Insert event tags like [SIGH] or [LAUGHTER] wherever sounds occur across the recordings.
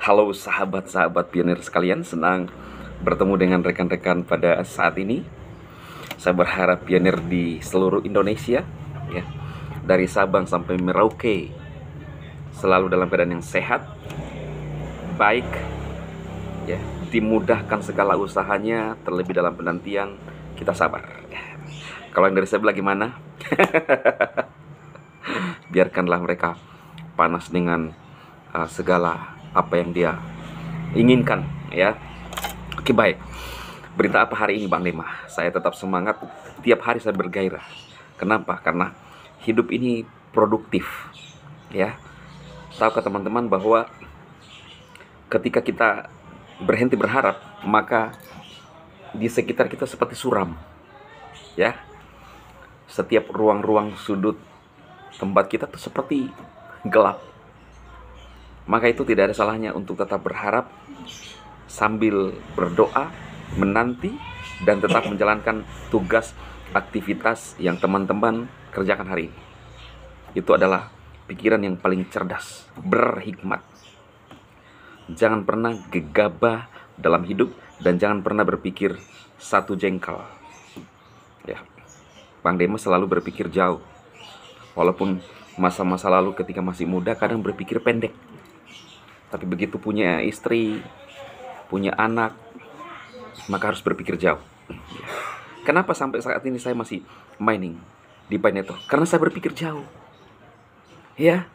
Halo sahabat-sahabat pionir sekalian, senang bertemu dengan rekan-rekan pada saat ini. Saya berharap pionir di seluruh Indonesia, ya, dari Sabang sampai Merauke, selalu dalam keadaan yang sehat, baik, ya, dimudahkan segala usahanya, terlebih dalam penantian, kita sabar. Kalau yang dari saya bilang gimana? [LAUGHS] Biarkanlah mereka panas dengan uh, segala apa yang dia inginkan ya oke baik berita apa hari ini Bang Lima? saya tetap semangat tiap hari saya bergairah kenapa karena hidup ini produktif ya tahu ke teman-teman bahwa ketika kita berhenti berharap maka di sekitar kita seperti suram ya setiap ruang-ruang sudut tempat kita tuh seperti gelap maka itu tidak ada salahnya untuk tetap berharap sambil berdoa, menanti, dan tetap menjalankan tugas aktivitas yang teman-teman kerjakan hari ini. Itu adalah pikiran yang paling cerdas, berhikmat. Jangan pernah gegabah dalam hidup dan jangan pernah berpikir satu jengkal. Ya. Bang Dema selalu berpikir jauh. Walaupun masa-masa lalu ketika masih muda kadang berpikir pendek tapi begitu punya istri, punya anak, maka harus berpikir jauh. Kenapa sampai saat ini saya masih mining di Pineto? Karena saya berpikir jauh. Ya.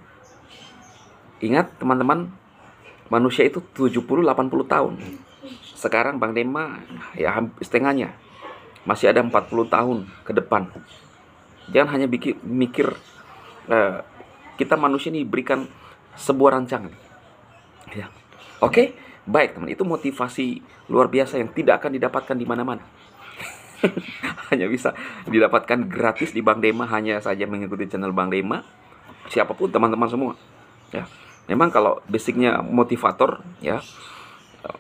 Ingat teman-teman, manusia itu 70-80 tahun. Sekarang Bang Dema ya setengahnya. Masih ada 40 tahun ke depan. Jangan hanya bikin, mikir eh, kita manusia ini berikan sebuah rancangan ya. Oke, okay? baik teman. Itu motivasi luar biasa yang tidak akan didapatkan di mana-mana. [LAUGHS] hanya bisa didapatkan gratis di Bang Dema hanya saja mengikuti channel Bang Dema. Siapapun teman-teman semua. Ya, memang kalau basicnya motivator, ya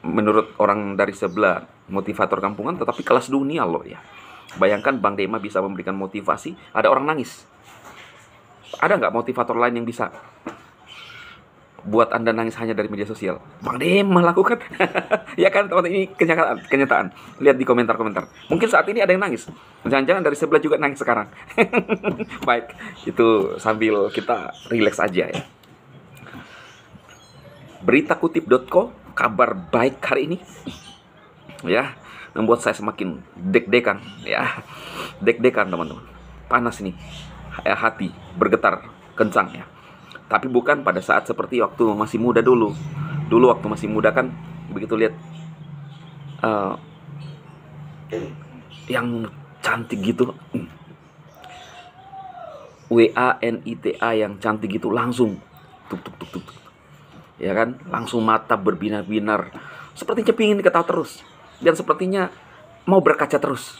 menurut orang dari sebelah motivator kampungan, tetapi kelas dunia loh ya. Bayangkan Bang Dema bisa memberikan motivasi, ada orang nangis. Ada nggak motivator lain yang bisa? buat Anda nangis hanya dari media sosial? Bang Dem melakukan. [LAUGHS] ya kan teman teman ini kenyataan, kenyataan. Lihat di komentar-komentar. Mungkin saat ini ada yang nangis. Jangan-jangan dari sebelah juga nangis sekarang. [LAUGHS] Baik, itu sambil kita rileks aja ya. Berita kutip.co kabar baik hari ini. Ya, membuat saya semakin deg-degan ya. Deg-degan teman-teman. Panas ini, hati bergetar kencang ya tapi bukan pada saat seperti waktu masih muda dulu dulu waktu masih muda kan begitu lihat uh, yang cantik gitu hmm. W A N I T A yang cantik gitu langsung tuk tuk tuk tuk, ya kan langsung mata berbinar-binar seperti cepingin ketawa terus dan sepertinya mau berkaca terus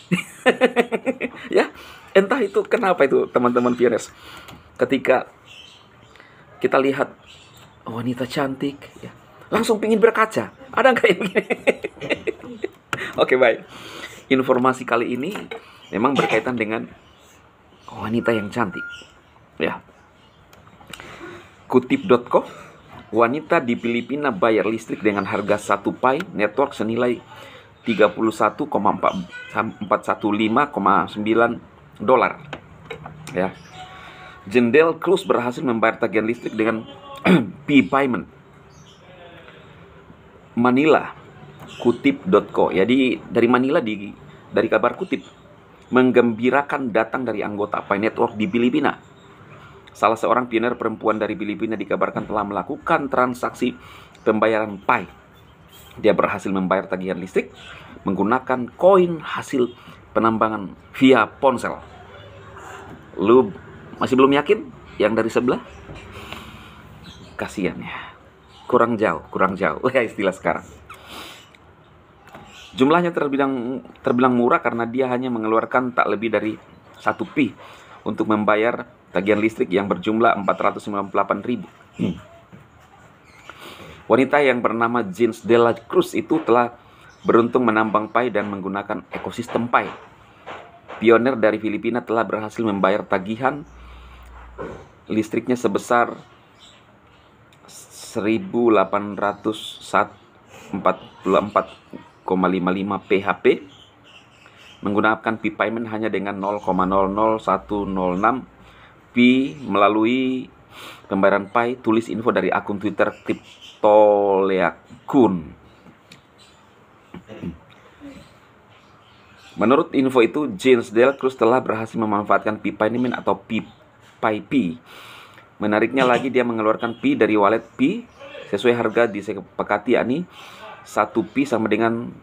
[LAUGHS] ya entah itu kenapa itu teman-teman pioners ketika kita lihat oh, wanita cantik ya langsung pingin berkaca ada nggak yang begini [LAUGHS] oke baik informasi kali ini memang berkaitan dengan wanita yang cantik ya kutip.co wanita di Filipina bayar listrik dengan harga satu pai network senilai 31,415,9 dolar ya Jendel Cruz berhasil membayar tagihan listrik dengan [CLEARS THROAT] P payment. Manila kutip.co. Jadi dari Manila di dari kabar kutip menggembirakan datang dari anggota Pi Network di Filipina. Salah seorang pioner perempuan dari Filipina dikabarkan telah melakukan transaksi pembayaran Pi. Dia berhasil membayar tagihan listrik menggunakan koin hasil penambangan via ponsel. Lu masih belum yakin? Yang dari sebelah? Kasihan ya. Kurang jauh, kurang jauh. [LAUGHS] ya istilah sekarang. Jumlahnya terbilang terbilang murah karena dia hanya mengeluarkan tak lebih dari satu pi untuk membayar tagihan listrik yang berjumlah 498 ribu. Hmm. Wanita yang bernama Jeans dela Cruz itu telah beruntung menambang pai dan menggunakan ekosistem pai. Pioner dari Filipina telah berhasil membayar tagihan listriknya sebesar 1844,55 php menggunakan P payment hanya dengan 0,00106 pi melalui pembayaran Pi tulis info dari akun Twitter Tiptoleakun. Menurut info itu, James Del Cruz telah berhasil memanfaatkan pipa ini atau PIP Pi Menariknya [LAUGHS] lagi dia mengeluarkan Pi dari wallet Pi. sesuai harga di ya yakni 1 Pi sama dengan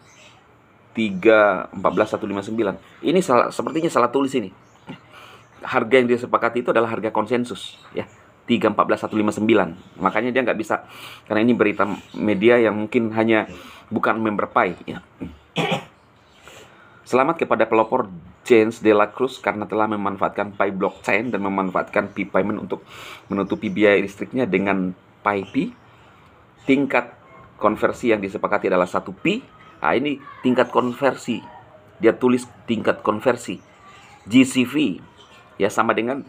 314159. Ini salah, sepertinya salah tulis ini. Harga yang dia sepakati itu adalah harga konsensus ya. 314159. Makanya dia nggak bisa karena ini berita media yang mungkin hanya bukan member PAI ya. Selamat kepada pelopor James De La Cruz karena telah memanfaatkan Pi blockchain dan memanfaatkan Pi payment untuk menutupi biaya listriknya dengan Pi Pi. Tingkat konversi yang disepakati adalah 1 Pi. Nah, ini tingkat konversi. Dia tulis tingkat konversi. GCV ya sama dengan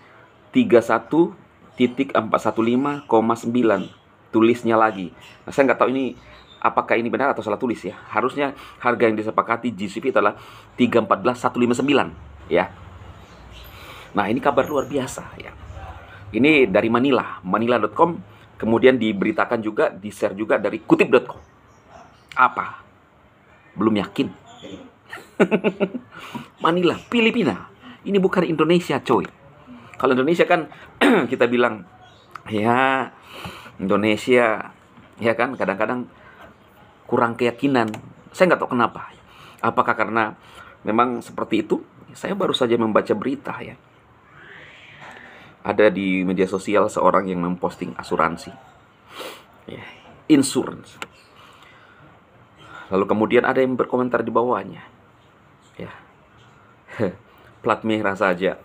31.415,9 tulisnya lagi. Nah, saya nggak tahu ini apakah ini benar atau salah tulis ya. Harusnya harga yang disepakati GCP adalah 314.159 ya. Nah, ini kabar luar biasa ya. Ini dari Manila, manila.com kemudian diberitakan juga, di-share juga dari kutip.com. Apa? Belum yakin. [LAUGHS] Manila, Filipina. Ini bukan Indonesia, coy. Kalau Indonesia kan [CLEARS THROAT] kita bilang ya Indonesia ya kan kadang-kadang kurang keyakinan. Saya nggak tahu kenapa. Apakah karena memang seperti itu? Saya baru saja membaca berita ya. Ada di media sosial seorang yang memposting asuransi. Ya, insurance. Lalu kemudian ada yang berkomentar di bawahnya. Ya. [LAUGHS] Plat merah saja.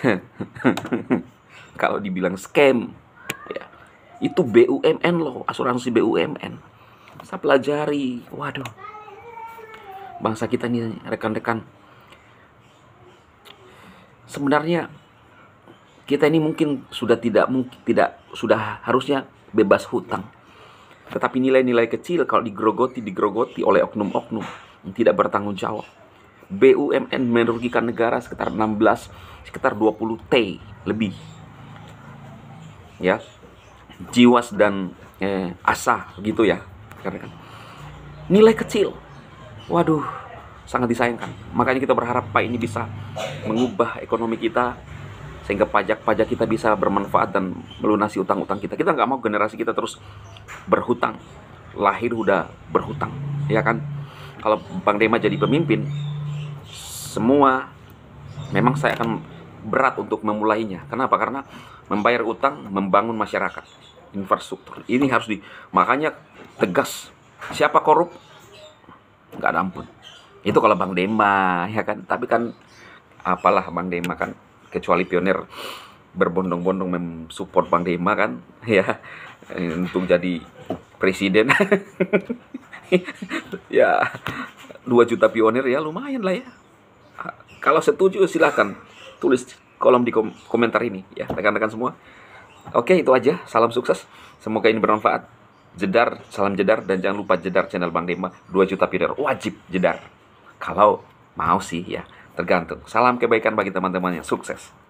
[LAUGHS] Kalau dibilang scam, ya. Itu BUMN loh, asuransi BUMN saya pelajari waduh bangsa kita ini rekan-rekan sebenarnya kita ini mungkin sudah tidak mungkin tidak sudah harusnya bebas hutang tetapi nilai-nilai kecil kalau digrogoti digrogoti oleh oknum-oknum yang tidak bertanggung jawab BUMN merugikan negara sekitar 16 sekitar 20 T lebih ya Jiwas dan eh, Asa gitu ya kan Nilai kecil. Waduh, sangat disayangkan. Makanya kita berharap Pak ini bisa mengubah ekonomi kita sehingga pajak-pajak kita bisa bermanfaat dan melunasi utang-utang kita. Kita nggak mau generasi kita terus berhutang. Lahir udah berhutang, ya kan? Kalau Bang Dema jadi pemimpin, semua memang saya akan berat untuk memulainya. Kenapa? Karena membayar utang membangun masyarakat infrastruktur. Ini harus di makanya tegas. Siapa korup? Nggak ada ampun. Itu kalau Bang Dema ya kan. Tapi kan apalah Bang Dema kan kecuali pionir berbondong-bondong mensupport Bang Dema kan [LAUGHS] ya untuk jadi presiden [LAUGHS] ya 2 juta pionir ya lumayan lah ya kalau setuju silahkan tulis kolom di kom komentar ini ya rekan-rekan semua Oke, itu aja. Salam sukses. Semoga ini bermanfaat. Jedar, salam jedar dan jangan lupa jedar channel Bang Dema 2 juta pider, wajib jedar. Kalau mau sih ya, tergantung. Salam kebaikan bagi teman-teman yang sukses.